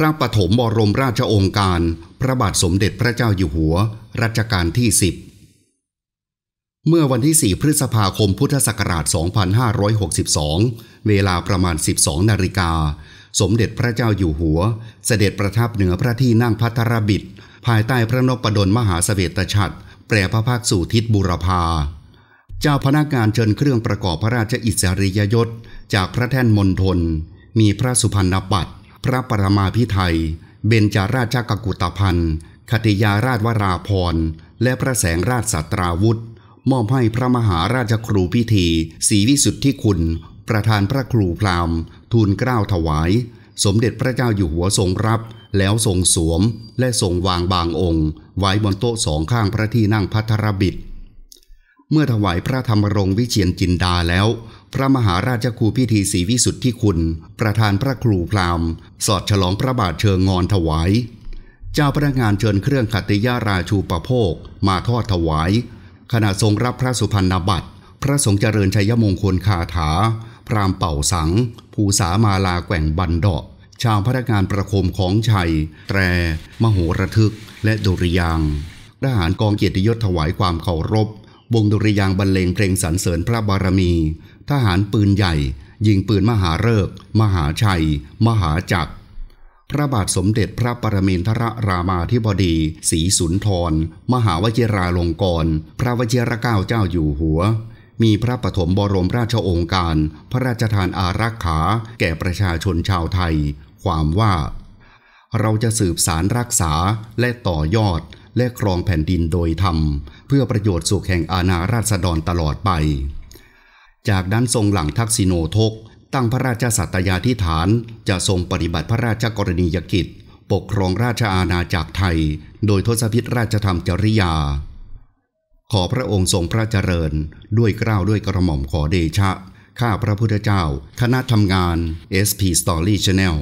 พระปฐมบรมราชองค์การ พระบาทสมเด็จพระเจ้าอยู่หัว รัชกาลที่ 10 เมื่อวันที่ 4พฤษภาคมพุทธศักราช 2562 เวลาประมาณ 12นาฬิกาสมเด็จพระเจ้าอยู่หัว เสด็จประทับเหนือพระที่นั่งพัทรบิดภายใต้พระนพดลมหาสเสวตฉัตรแปรพระภาคสู่ทิศบุรพา เจ้าพนักงานเชิญเครื่องประกอบพระราชอิสริยยศจากพระแท่นมณฑลมีพระสุพรรณบัตรพระปรมาพิไทย เบญจาราชกกุตพันธ์คติยาราชวราพร และพระแสงราชสัตราวุธมอบให้พระมหาราชครูพิธีศรีวิสุทธิคุณ ประธานพระครูพราม ทูลเกล้าถวาย สมเด็จพระเจ้าอยู่หัวทรงรับ แล้วทรงสวมและทรงวางบางองค์ ไว้บนโต๊ะสองข้างพระที่นั่งพัทรบิดเมื่อถวายพระธรรมรงวิเชียนจินดาแล้วพระมหาราชครูพิธีศรีวิสุทธิคุณ ประธานพระครูพราม สอดฉลองพระบาทเชิงงอนถวาย เจ้าพนักงานเชิญเครื่องขัตยาราชูประโภคมาทอดถวาย ขณะทรงรับพระสุพรรณบัตรพระสงฆ์เจริญชัยมงคลคาถา พรามเป่าสัง ภูสามาลาแกว่งบันดาะชาวพนักงานประคมของชัยแตรมโหระทึกและดุริยางทหารกองเกียรติยศถวายความเคารพวงดุริยางบรรเลงเพลงสรรเสริญพระบารมีทหารปืนใหญ่ ยิงปืนมหาเริก มหาชัย มหาจักร พระบาทสมเด็จพระปรมินทรรามาธิบดีศรีสุนทร มหาวชิราลงกรณพระวชิรเก้าเจ้าอยู่หัว มีพระปฐมบรมราชโองการ พระราชทานอารักขาแก่ประชาชนชาวไทย ความว่า เราจะสืบสารรักษาและต่อยอดและครองแผ่นดินโดยธรรม เพื่อประโยชน์สุขแห่งอาณาราษฎรตลอดไปจากนั้นทรงหลังทักษิโนทก ตั้งพระราชสัตยาธิฐานจะทรงปฏิบัติพระราชกรณียกิจ ปกครองราชอาณาจักรไทย โดยทศพิธราชธรรมจริยา ขอพระองค์ทรงพระเจริญด้วยเกล้าด้วยกระหม่อมขอเดชะ ข้าพระพุทธเจ้า คณะทำงาน SP Story Channel